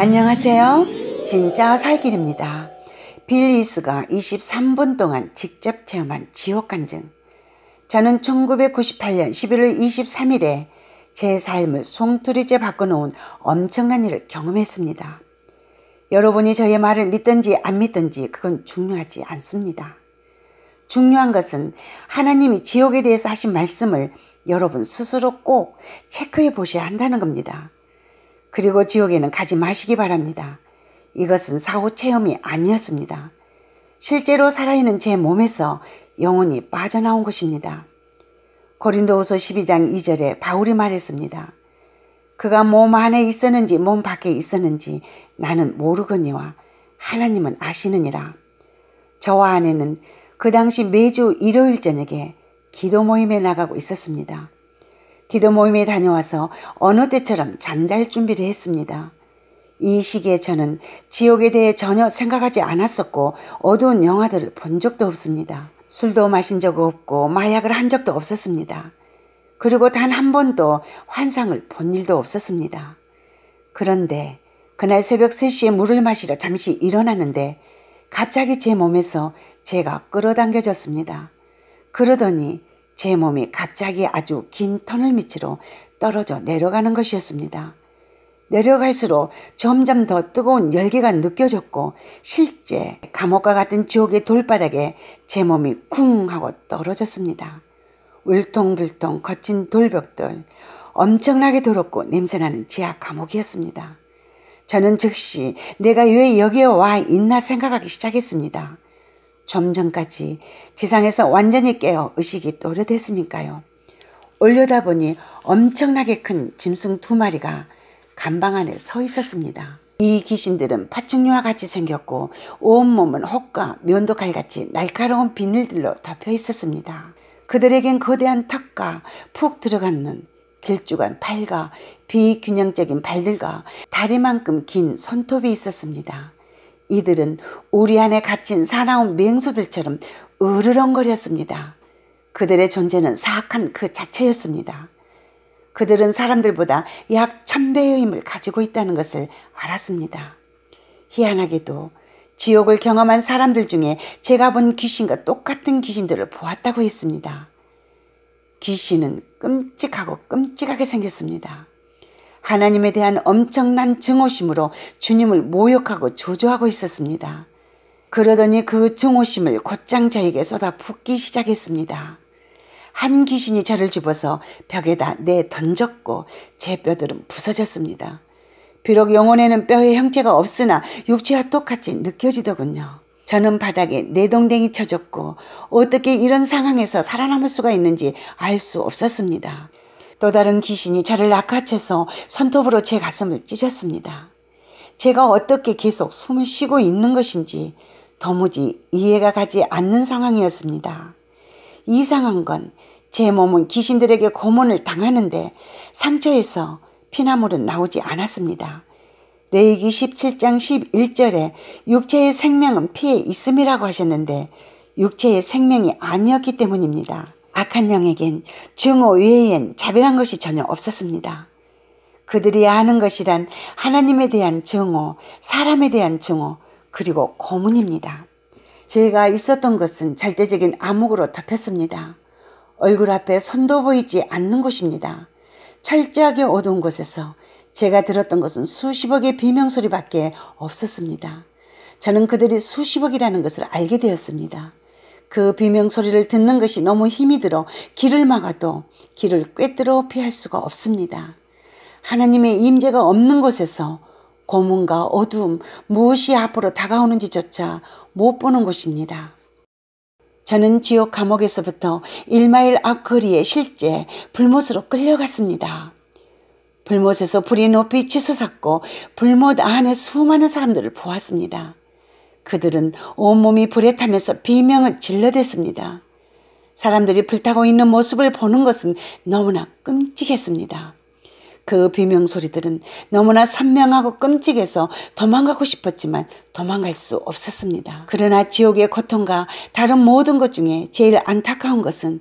안녕하세요. 진짜 살길입니다. 빌리스가 23분 동안 직접 체험한 지옥 간증. 저는 1998년 11월 23일에 제 삶을 송두리째 바꿔놓은 엄청난 일을 경험했습니다. 여러분이 저의 말을 믿든지 안 믿든지 그건 중요하지 않습니다. 중요한 것은 하나님이 지옥에 대해서 하신 말씀을 여러분 스스로 꼭 체크해 보셔야 한다는 겁니다. 그리고 지옥에는 가지 마시기 바랍니다. 이것은 사후 체험이 아니었습니다. 실제로 살아있는 제 몸에서 영혼이 빠져나온 것입니다. 고린도후서 12장 2절에 바울이 말했습니다. 그가 몸 안에 있었는지 몸 밖에 있었는지 나는 모르거니와 하나님은 아시느니라. 저와 아내는 그 당시 매주 일요일 저녁에 기도 모임에 나가고 있었습니다. 기도 모임에 다녀와서 어느 때처럼 잠잘 준비를 했습니다. 이 시기에 저는 지옥에 대해 전혀 생각하지 않았었고 어두운 영화들을 본 적도 없습니다. 술도 마신 적 없고 마약을 한 적도 없었습니다. 그리고 단 한 번도 환상을 본 일도 없었습니다. 그런데 그날 새벽 3시에 물을 마시러 잠시 일어나는데 갑자기 제 몸에서 제가 끌어당겨졌습니다. 그러더니 제 몸이 갑자기 아주 긴 터널 밑으로 떨어져 내려가는 것이었습니다. 내려갈수록 점점 더 뜨거운 열기가 느껴졌고 실제 감옥과 같은 지옥의 돌바닥에 제 몸이 쿵 하고 떨어졌습니다. 울퉁불퉁 거친 돌벽들, 엄청나게 더럽고 냄새나는 지하 감옥이었습니다. 저는 즉시 내가 왜 여기에 와 있나 생각하기 시작했습니다. 점점까지 지상에서 완전히 깨어 의식이 또렷했으니까요. 올려다 보니 엄청나게 큰 짐승 두 마리가 감방 안에 서 있었습니다. 이 귀신들은 파충류와 같이 생겼고 온몸은 혹과 면도칼같이 날카로운 비늘들로 덮여 있었습니다. 그들에겐 거대한 턱과 푹 들어간 눈, 길쭉한 팔과 비균형적인 발들과 다리만큼 긴 손톱이 있었습니다. 이들은 우리 안에 갇힌 사나운 맹수들처럼 으르렁거렸습니다. 그들의 존재는 사악한 그 자체였습니다. 그들은 사람들보다 약 천배의 힘을 가지고 있다는 것을 알았습니다. 희한하게도 지옥을 경험한 사람들 중에 제가 본 귀신과 똑같은 귀신들을 보았다고 했습니다. 귀신은 끔찍하고 끔찍하게 생겼습니다. 하나님에 대한 엄청난 증오심으로 주님을 모욕하고 조조하고 있었습니다. 그러더니 그 증오심을 곧장 저에게 쏟아 붓기 시작했습니다. 한 귀신이 저를 집어서 벽에다 내 던졌고 제 뼈들은 부서졌습니다. 비록 영혼에는 뼈의 형체가 없으나 육체와 똑같이 느껴지더군요. 저는 바닥에 내동댕이 쳐졌고 어떻게 이런 상황에서 살아남을 수가 있는지 알 수 없었습니다. 또 다른 귀신이 저를 낚아채서 손톱으로 제 가슴을 찢었습니다. 제가 어떻게 계속 숨을 쉬고 있는 것인지 도무지 이해가 가지 않는 상황이었습니다. 이상한 건 제 몸은 귀신들에게 고문을 당하는데 상처에서 피나물은 나오지 않았습니다. 레이기 17장 11절에 육체의 생명은 피에 있음이라고 하셨는데 육체의 생명이 아니었기 때문입니다. 악한 영에겐 증오 외엔 자별한 것이 전혀 없었습니다. 그들이 아는 것이란 하나님에 대한 증오, 사람에 대한 증오, 그리고 고문입니다. 제가 있었던 것은 절대적인 암흑으로 덮였습니다. 얼굴 앞에 손도 보이지 않는 곳입니다. 철저하게 어두운 곳에서 제가 들었던 것은 수십억의 비명소리밖에 없었습니다. 저는 그들이 수십억이라는 것을 알게 되었습니다. 그 비명 소리를 듣는 것이 너무 힘이 들어 길을 막아도 길을 꿰뚫어 피할 수가 없습니다. 하나님의 임재가 없는 곳에서 고문과 어둠, 무엇이 앞으로 다가오는지조차 못 보는 곳입니다. 저는 지옥 감옥에서부터 일마일 앞거리에 실제 불못으로 끌려갔습니다. 불못에서 불이 높이 치솟았고 불못 안에 수많은 사람들을 보았습니다. 그들은 온몸이 불에 타면서 비명을 질러댔습니다. 사람들이 불타고 있는 모습을 보는 것은 너무나 끔찍했습니다. 그 비명 소리들은 너무나 선명하고 끔찍해서 도망가고 싶었지만 도망갈 수 없었습니다. 그러나 지옥의 고통과 다른 모든 것 중에 제일 안타까운 것은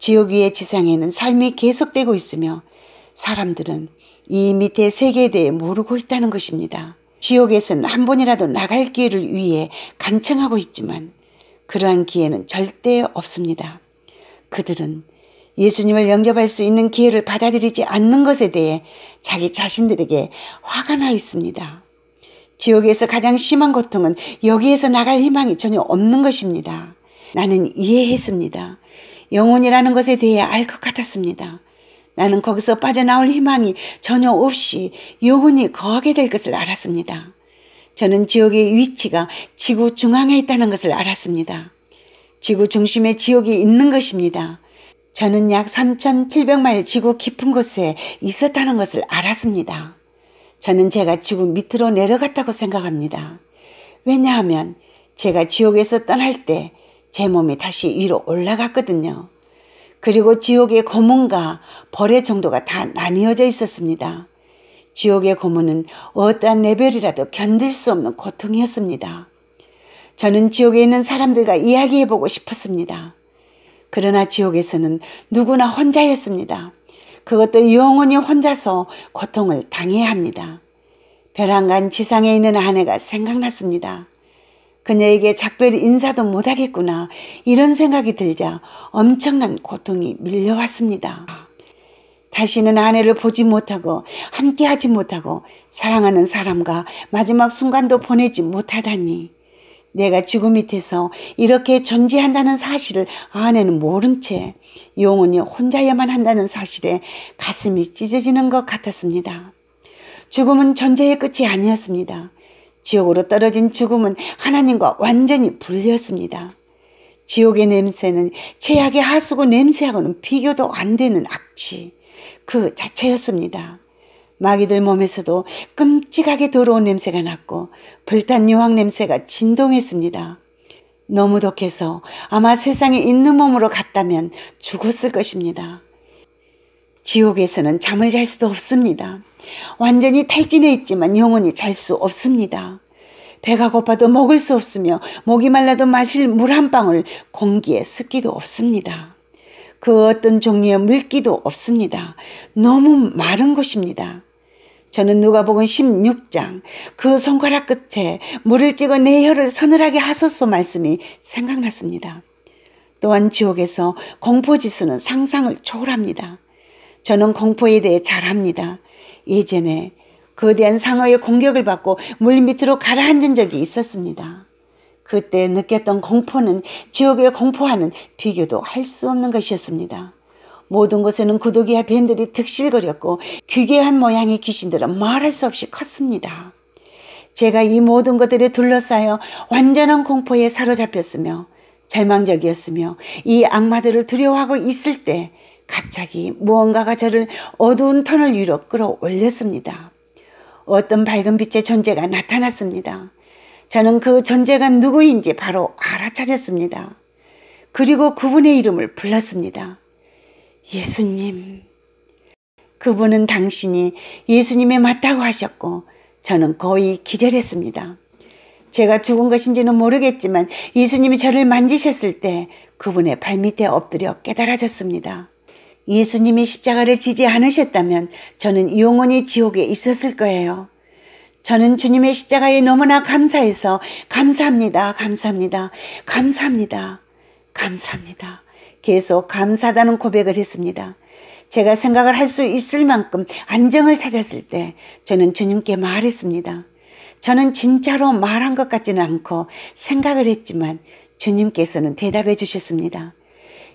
지옥 위의 지상에는 삶이 계속되고 있으며 사람들은 이 밑의 세계에 대해 모르고 있다는 것입니다. 지옥에선 한 번이라도 나갈 기회를 위해 간청하고 있지만 그러한 기회는 절대 없습니다. 그들은 예수님을 영접할 수 있는 기회를 받아들이지 않는 것에 대해 자기 자신들에게 화가 나 있습니다. 지옥에서 가장 심한 고통은 여기에서 나갈 희망이 전혀 없는 것입니다. 나는 이해했습니다. 영혼이라는 것에 대해 알 것 같았습니다. 나는 거기서 빠져나올 희망이 전혀 없이 영혼이 거하게 될 것을 알았습니다. 저는 지옥의 위치가 지구 중앙에 있다는 것을 알았습니다. 지구 중심에 지옥이 있는 것입니다. 저는 약 3,700마일 지구 깊은 곳에 있었다는 것을 알았습니다. 저는 제가 지구 밑으로 내려갔다고 생각합니다. 왜냐하면 제가 지옥에서 떠날 때 제 몸이 다시 위로 올라갔거든요. 그리고 지옥의 고문과 벌의 정도가 다 나뉘어져 있었습니다. 지옥의 고문은 어떠한 레벨이라도 견딜 수 없는 고통이었습니다. 저는 지옥에 있는 사람들과 이야기해보고 싶었습니다. 그러나 지옥에서는 누구나 혼자였습니다. 그것도 영원히 혼자서 고통을 당해야 합니다. 벼랑간 지상에 있는 아내가 생각났습니다. 그녀에게 작별 인사도 못하겠구나 이런 생각이 들자 엄청난 고통이 밀려왔습니다. 다시는 아내를 보지 못하고 함께하지 못하고 사랑하는 사람과 마지막 순간도 보내지 못하다니 내가 지구 밑에서 이렇게 존재한다는 사실을 아내는 모른 채 영원히 혼자여만 한다는 사실에 가슴이 찢어지는 것 같았습니다. 죽음은 존재의 끝이 아니었습니다. 지옥으로 떨어진 죽음은 하나님과 완전히 분리습니다 지옥의 냄새는 최악의 하수구 냄새하고는 비교도 안 되는 악취 그 자체였습니다. 마귀들 몸에서도 끔찍하게 더러운 냄새가 났고 불탄 유황 냄새가 진동했습니다. 너무 독해서 아마 세상에 있는 몸으로 갔다면 죽었을 것입니다. 지옥에서는 잠을 잘 수도 없습니다. 완전히 탈진해 있지만 영원히 잘 수 없습니다. 배가 고파도 먹을 수 없으며 목이 말라도 마실 물 한 방울 공기에 습기도 없습니다. 그 어떤 종류의 물기도 없습니다. 너무 마른 것입니다. 저는 누가복은 16장 그 손가락 끝에 물을 찍어 내 혀를 서늘하게 하소서 말씀이 생각났습니다. 또한 지옥에서 공포지수는 상상을 초월합니다. 저는 공포에 대해 잘 압니다. 예전에 거대한 상어의 공격을 받고 물 밑으로 가라앉은 적이 있었습니다. 그때 느꼈던 공포는 지옥의 공포와는 비교도 할 수 없는 것이었습니다. 모든 곳에는 구더기와 뱀들이 득실거렸고 귀괴한 모양의 귀신들은 말할 수 없이 컸습니다. 제가 이 모든 것들에 둘러싸여 완전한 공포에 사로잡혔으며 절망적이었으며 이 악마들을 두려워하고 있을 때 갑자기 무언가가 저를 어두운 터널 위로 끌어올렸습니다. 어떤 밝은 빛의 존재가 나타났습니다. 저는 그 존재가 누구인지 바로 알아차렸습니다. 그리고 그분의 이름을 불렀습니다. 예수님. 그분은 당신이 예수님의 맞다고 하셨고 저는 거의 기절했습니다. 제가 죽은 것인지는 모르겠지만 예수님이 저를 만지셨을 때 그분의 발밑에 엎드려 깨달아졌습니다. 예수님이 십자가를 지지 않으셨다면 저는 영원히 지옥에 있었을 거예요. 저는 주님의 십자가에 너무나 감사해서 감사합니다. 감사합니다. 감사합니다. 감사합니다. 계속 감사하다는 고백을 했습니다. 제가 생각을 할 수 있을 만큼 안정을 찾았을 때 저는 주님께 말했습니다. 저는 진짜로 말한 것 같지는 않고 생각을 했지만 주님께서는 대답해 주셨습니다.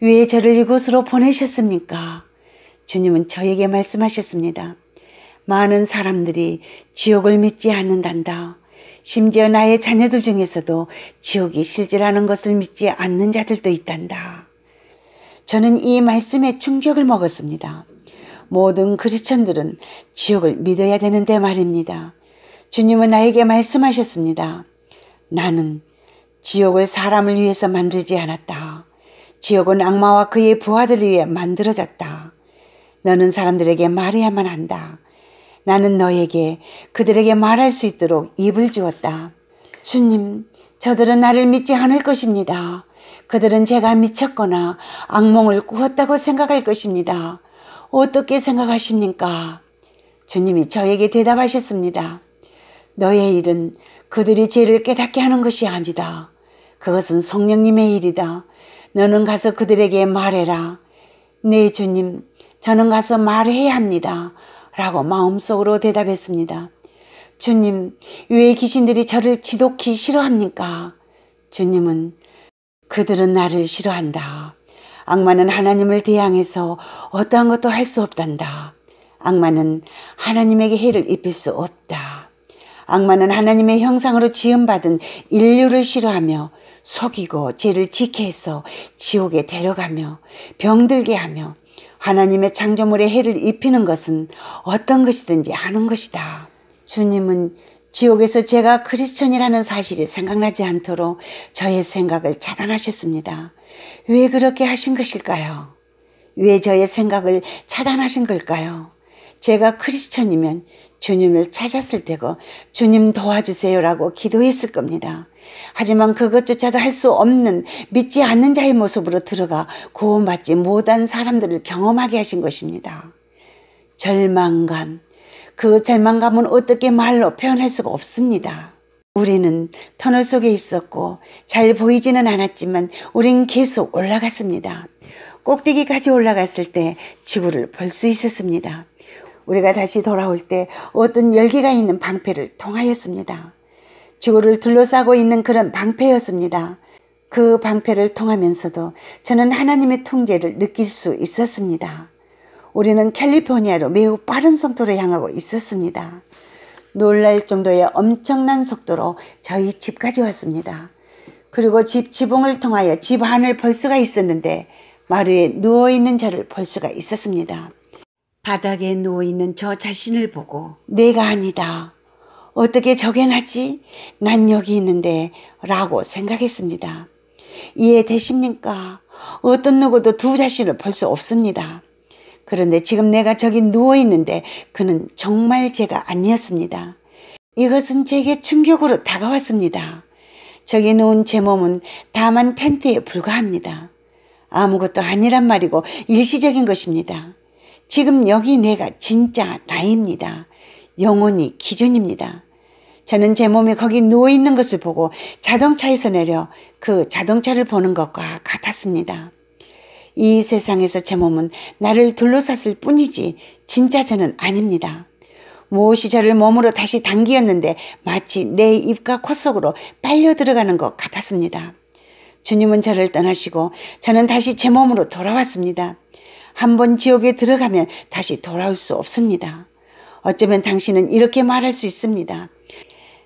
왜 저를 이곳으로 보내셨습니까? 주님은 저에게 말씀하셨습니다. 많은 사람들이 지옥을 믿지 않는단다. 심지어 나의 자녀들 중에서도 지옥이 실제라는 것을 믿지 않는 자들도 있단다. 저는 이 말씀에 충격을 먹었습니다. 모든 크리스천들은 지옥을 믿어야 되는데 말입니다. 주님은 나에게 말씀하셨습니다. 나는 지옥을 사람을 위해서 만들지 않았다. 지옥은 악마와 그의 부하들 을 위해 만들어졌다. 너는 사람들에게 말해야만 한다. 나는 너에게 그들에게 말할 수 있도록 입을 주었다. 주님, 저들은 나를 믿지 않을 것입니다. 그들은 제가 미쳤거나 악몽을 꾸었다고 생각할 것입니다. 어떻게 생각하십니까? 주님이 저에게 대답하셨습니다. 너의 일은 그들이 죄를 깨닫게 하는 것이 아니다. 그것은 성령님의 일이다. 너는 가서 그들에게 말해라. 네, 주님, 저는 가서 말해야 합니다. 라고 마음속으로 대답했습니다. 주님, 왜 귀신들이 저를 지독히 싫어합니까? 주님은 그들은 나를 싫어한다. 악마는 하나님을 대항해서 어떠한 것도 할 수 없단다. 악마는 하나님에게 해를 입힐 수 없다. 악마는 하나님의 형상으로 지음받은 인류를 싫어하며 속이고 죄를 지켜서 지옥에 데려가며 병들게 하며 하나님의 창조물에 해를 입히는 것은 어떤 것이든지 하는 것이다. 주님은 지옥에서 제가 크리스천이라는 사실이 생각나지 않도록 저의 생각을 차단하셨습니다. 왜 그렇게 하신 것일까요? 왜 저의 생각을 차단하신 걸까요? 제가 크리스천이면 주님을 찾았을 때고 주님 도와주세요라고 기도했을 겁니다. 하지만 그것조차도 할 수 없는 믿지 않는 자의 모습으로 들어가 구원받지 못한 사람들을 경험하게 하신 것입니다. 절망감. 그 절망감은 어떻게 말로 표현할 수가 없습니다. 우리는 터널 속에 있었고 잘 보이지는 않았지만 우린 계속 올라갔습니다. 꼭대기까지 올라갔을 때 지구를 볼 수 있었습니다. 우리가 다시 돌아올 때 어떤 열기가 있는 방패를 통하였습니다. 지구를 둘러싸고 있는 그런 방패였습니다. 그 방패를 통하면서도 저는 하나님의 통제를 느낄 수 있었습니다. 우리는 캘리포니아로 매우 빠른 속도로 향하고 있었습니다. 놀랄 정도의 엄청난 속도로 저희 집까지 왔습니다. 그리고 집 지붕을 통하여 집 안을 볼 수가 있었는데 마루에 누워있는 저를 볼 수가 있었습니다. 바닥에 누워있는 저 자신을 보고 내가 아니다. 어떻게 적해놨지? 난 여기 있는데 라고 생각했습니다. 이해 되십니까? 어떤 누구도 두 자신을 볼 수 없습니다. 그런데 지금 내가 저기 누워있는데 그는 정말 제가 아니었습니다. 이것은 제게 충격으로 다가왔습니다. 저기 놓은 제 몸은 다만 텐트에 불과합니다. 아무것도 아니란 말이고 일시적인 것입니다. 지금 여기 내가 진짜 나입니다. 영혼이 기준입니다. 저는 제 몸이 거기 누워 있는 것을 보고 자동차에서 내려 그 자동차를 보는 것과 같았습니다. 이 세상에서 제 몸은 나를 둘러쌌을 뿐이지 진짜 저는 아닙니다. 무엇이 저를 몸으로 다시 당기었는데 마치 내 입과 코 속으로 빨려 들어가는 것 같았습니다. 주님은 저를 떠나시고 저는 다시 제 몸으로 돌아왔습니다. 한번 지옥에 들어가면 다시 돌아올 수 없습니다. 어쩌면 당신은 이렇게 말할 수 있습니다.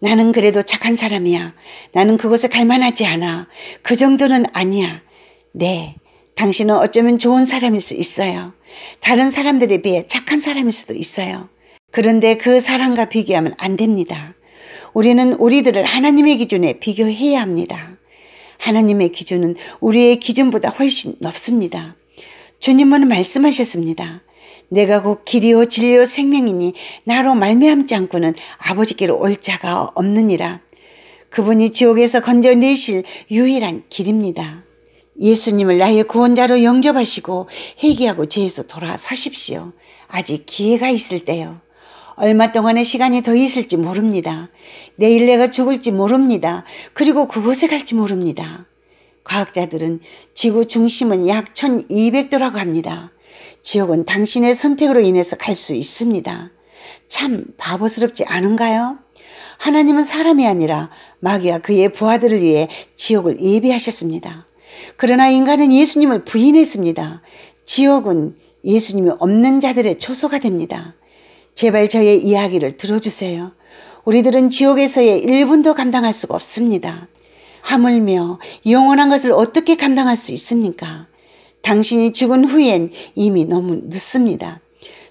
나는 그래도 착한 사람이야. 나는 그곳에 갈만하지 않아. 그 정도는 아니야. 네, 당신은 어쩌면 좋은 사람일 수 있어요. 다른 사람들에 비해 착한 사람일 수도 있어요. 그런데 그 사람과 비교하면 안 됩니다. 우리는 우리들을 하나님의 기준에 비교해야 합니다. 하나님의 기준은 우리의 기준보다 훨씬 높습니다. 주님은 말씀하셨습니다. 내가 곧 길이요 진리요 생명이니 나로 말미암지 않고는 아버지께로 올 자가 없느니라. 그분이 지옥에서 건져내실 유일한 길입니다. 예수님을 나의 구원자로 영접하시고 회개하고 죄에서 돌아서십시오. 아직 기회가 있을 때요. 얼마 동안의 시간이 더 있을지 모릅니다. 내일 내가 죽을지 모릅니다. 그리고 그곳에 갈지 모릅니다. 과학자들은 지구 중심은 약 1200도라고 합니다. 지옥은 당신의 선택으로 인해서 갈 수 있습니다. 참 바보스럽지 않은가요? 하나님은 사람이 아니라 마귀와 그의 부하들을 위해 지옥을 예비하셨습니다. 그러나 인간은 예수님을 부인했습니다. 지옥은 예수님이 없는 자들의 초소가 됩니다. 제발 저의 이야기를 들어주세요. 우리들은 지옥에서의 1분도 감당할 수가 없습니다. 하물며 영원한 것을 어떻게 감당할 수 있습니까? 당신이 죽은 후엔 이미 너무 늦습니다.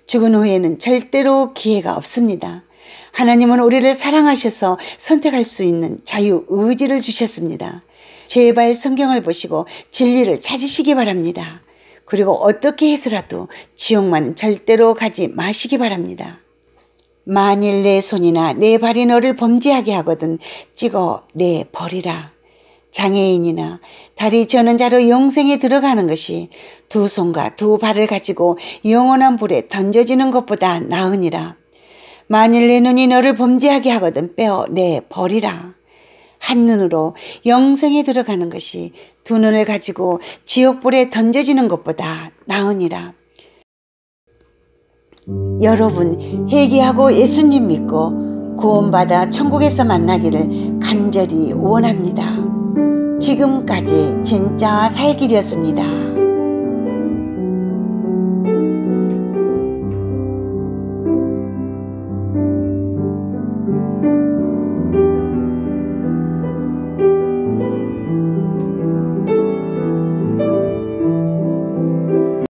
죽은 후에는 절대로 기회가 없습니다. 하나님은 우리를 사랑하셔서 선택할 수 있는 자유 의지를 주셨습니다. 제발 성경을 보시고 진리를 찾으시기 바랍니다. 그리고 어떻게 해서라도 지옥만 절대로 가지 마시기 바랍니다. 만일 내 손이나 내 발이 너를 범죄하게 하거든 찍어 내 버리라. 장애인이나 다리 저는 자로 영생에 들어가는 것이 두 손과 두 발을 가지고 영원한 불에 던져지는 것보다 나으니라. 만일 내 눈이 너를 범죄하게 하거든 빼어 내 버리라. 한 눈으로 영생에 들어가는 것이 두 눈을 가지고 지옥불에 던져지는 것보다 나으니라. 여러분 회개하고 예수님 믿고 구원받아 천국에서 만나기를 간절히 원합니다. 지금까지 진짜 살길이었습니다.